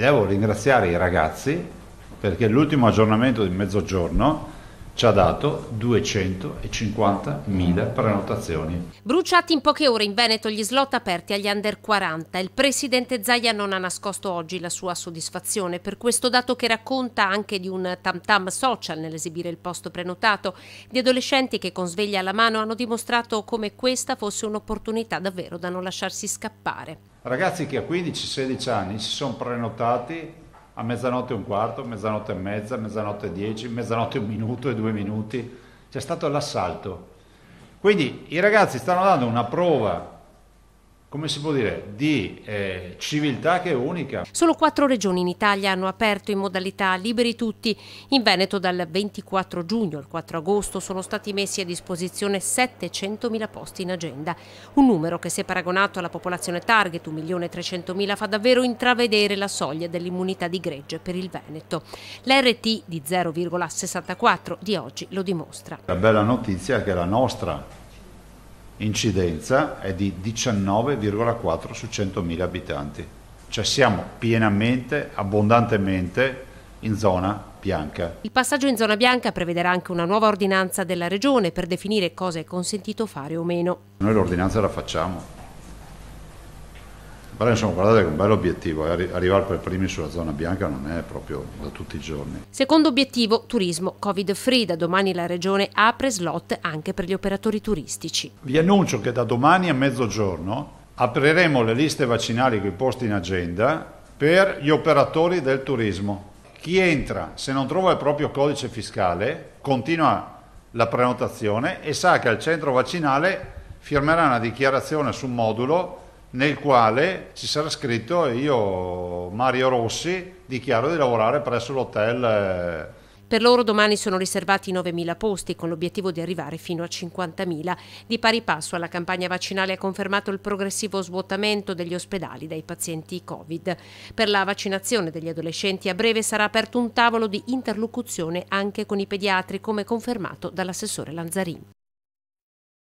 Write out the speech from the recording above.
Devo ringraziare i ragazzi perché l'ultimo aggiornamento di mezzogiorno ci ha dato 250.000 prenotazioni. Bruciati in poche ore in Veneto gli slot aperti agli under 40. Il presidente Zaia non ha nascosto oggi la sua soddisfazione per questo dato che racconta anche di un tam tam social nell'esibire il posto prenotato, di adolescenti che con sveglia alla mano hanno dimostrato come questa fosse un'opportunità davvero da non lasciarsi scappare. Ragazzi che a 15-16 anni si sono prenotati a mezzanotte e un quarto, mezzanotte e mezza, mezzanotte e dieci, mezzanotte e un minuto e due minuti. C'è stato l'assalto. Quindi i ragazzi stanno dando una prova come si può dire, di eh, civiltà che è unica. Solo quattro regioni in Italia hanno aperto in modalità liberi tutti. In Veneto dal 24 giugno al 4 agosto sono stati messi a disposizione 700.000 posti in agenda. Un numero che se paragonato alla popolazione target, 1.300.000, fa davvero intravedere la soglia dell'immunità di gregge per il Veneto. L'RT di 0,64 di oggi lo dimostra. La bella notizia è che la nostra incidenza è di 19,4 su 100.000 abitanti, cioè siamo pienamente, abbondantemente in zona bianca. Il passaggio in zona bianca prevederà anche una nuova ordinanza della Regione per definire cosa è consentito fare o meno. Noi l'ordinanza la facciamo, però insomma guardate che un bel obiettivo, eh. arrivare per primi sulla zona bianca non è proprio da tutti i giorni. Secondo obiettivo, turismo Covid free, da domani la regione apre slot anche per gli operatori turistici. Vi annuncio che da domani a mezzogiorno apriremo le liste vaccinali con i posti in agenda per gli operatori del turismo. Chi entra, se non trova il proprio codice fiscale, continua la prenotazione e sa che al centro vaccinale firmerà una dichiarazione su un modulo nel quale ci sarà scritto io, Mario Rossi, dichiaro di lavorare presso l'hotel. Eh, per loro domani sono riservati 9.000 posti con l'obiettivo di arrivare fino a 50.000. Di pari passo alla campagna vaccinale ha confermato il progressivo svuotamento degli ospedali dai pazienti Covid. Per la vaccinazione degli adolescenti a breve sarà aperto un tavolo di interlocuzione anche con i pediatri come confermato dall'assessore Lanzarini.